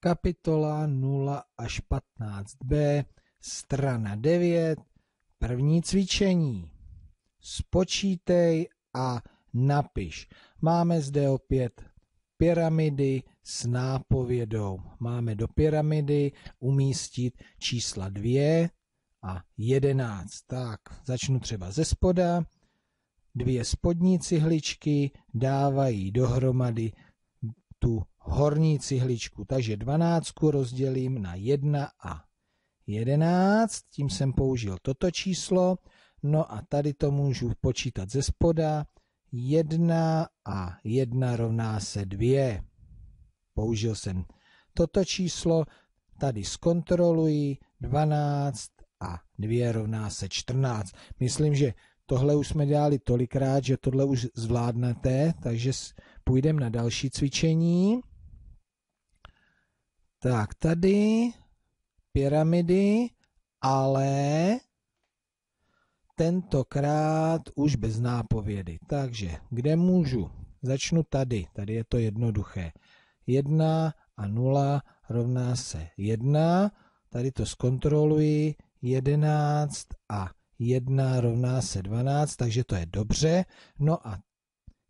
kapitola 0 až 15b, strana 9, první cvičení. Spočítej a napiš. Máme zde opět pyramidy s nápovědou. Máme do pyramidy umístit čísla 2 a 11. Tak, začnu třeba ze spoda. Dvě spodní cihličky dávají dohromady tu horní cihličku. Takže 12 rozdělím na 1 a 11, tím jsem použil toto číslo, no a tady to můžu počítat ze spoda, 1 a 1 rovná se 2. Použil jsem toto číslo, tady zkontroluji 12 a 2 rovná se 14. Myslím, že tohle už jsme dělali tolikrát, že tohle už zvládnete, takže půjdeme na další cvičení. Tak, tady pyramidy, ale tentokrát už bez nápovědy. Takže, kde můžu? Začnu tady, tady je to jednoduché. 1 a 0 rovná se 1, tady to zkontroluji, 11 a 1 rovná se 12, takže to je dobře. No a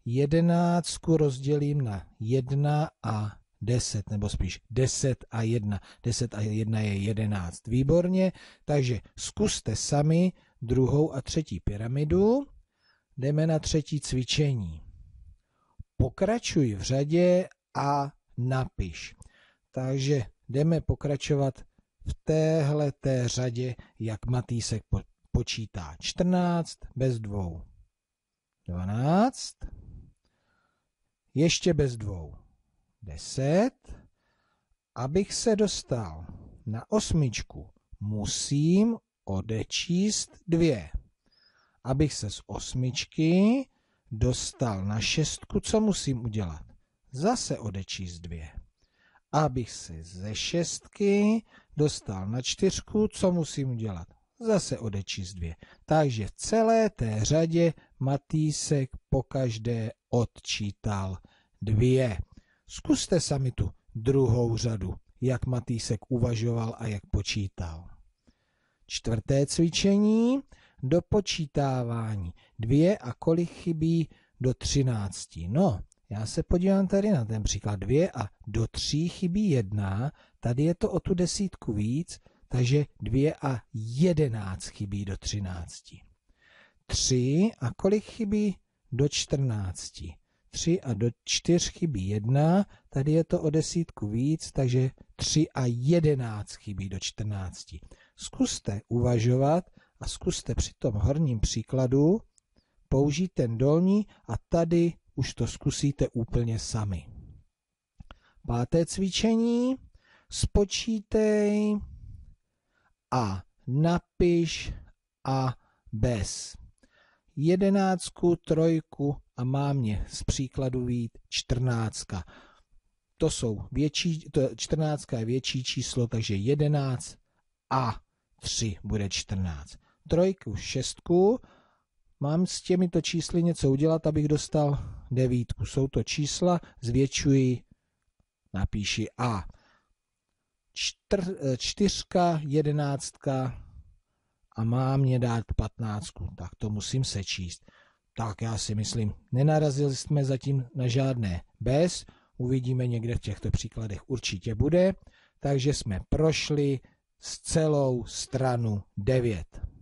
11 rozdělím na 1 a 10, nebo spíš 10 a 1. 10 a 1 je 11. Výborně, takže zkuste sami druhou a třetí pyramidu. Jdeme na třetí cvičení. Pokračuj v řadě a napiš. Takže jdeme pokračovat v téhle té řadě, jak Matýsek počítá. 14 bez dvou. 12. Ještě bez dvou. 10. Abych se dostal na osmičku, musím odečíst dvě. Abych se z osmičky dostal na šestku, co musím udělat? Zase odečíst dvě. Abych se ze šestky dostal na čtyřku, co musím udělat? Zase odečíst dvě. Takže v celé té řadě Matýsek po každé odčítal dvě. Zkuste sami tu druhou řadu, jak Matýsek uvažoval a jak počítal. Čtvrté cvičení, dopočítávání. Dvě a kolik chybí do třinácti. No, já se podívám tady na ten příklad. Dvě a do tří chybí jedna, tady je to o tu desítku víc, takže dvě a jedenáct chybí do třinácti. Tři a kolik chybí do čtrnácti? 3 a do 4 chybí 1, tady je to o desítku víc, takže 3 a 11 chybí do 14. Zkuste uvažovat a zkuste při tom horním příkladu použít ten dolní a tady už to zkusíte úplně sami. Páté cvičení. Spočítej a napiš a bez jedenáctku, trojku a má mě z příkladu vít čtrnáctka. To jsou větší, to čtrnáctka je větší číslo, takže jedenáct a tři bude čtrnáct. Trojku, šestku, mám s těmito čísly něco udělat, abych dostal devítku. Jsou to čísla, zvětšuji, napíši A. Čtr, čtyřka, jedenáctka, a má mě dát patnáctku, tak to musím sečíst. Tak já si myslím, nenarazili jsme zatím na žádné bez, uvidíme někde v těchto příkladech určitě bude, takže jsme prošli s celou stranu 9.